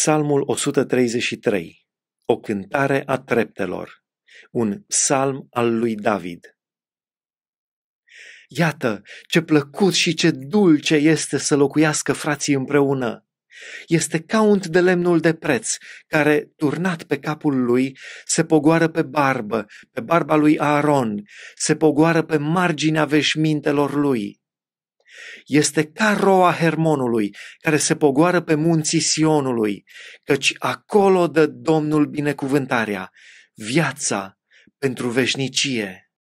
Psalmul 133, o cântare a treptelor, un psalm al lui David. Iată ce plăcut și ce dulce este să locuiască frații împreună. Este ca unt de lemnul de preț, care, turnat pe capul lui, se pogoară pe barbă, pe barba lui Aaron, se pogoară pe marginea veșmintelor lui. Este ca roa Hermonului, care se pogoară pe munții Sionului, căci acolo dă Domnul binecuvântarea, viața pentru veșnicie.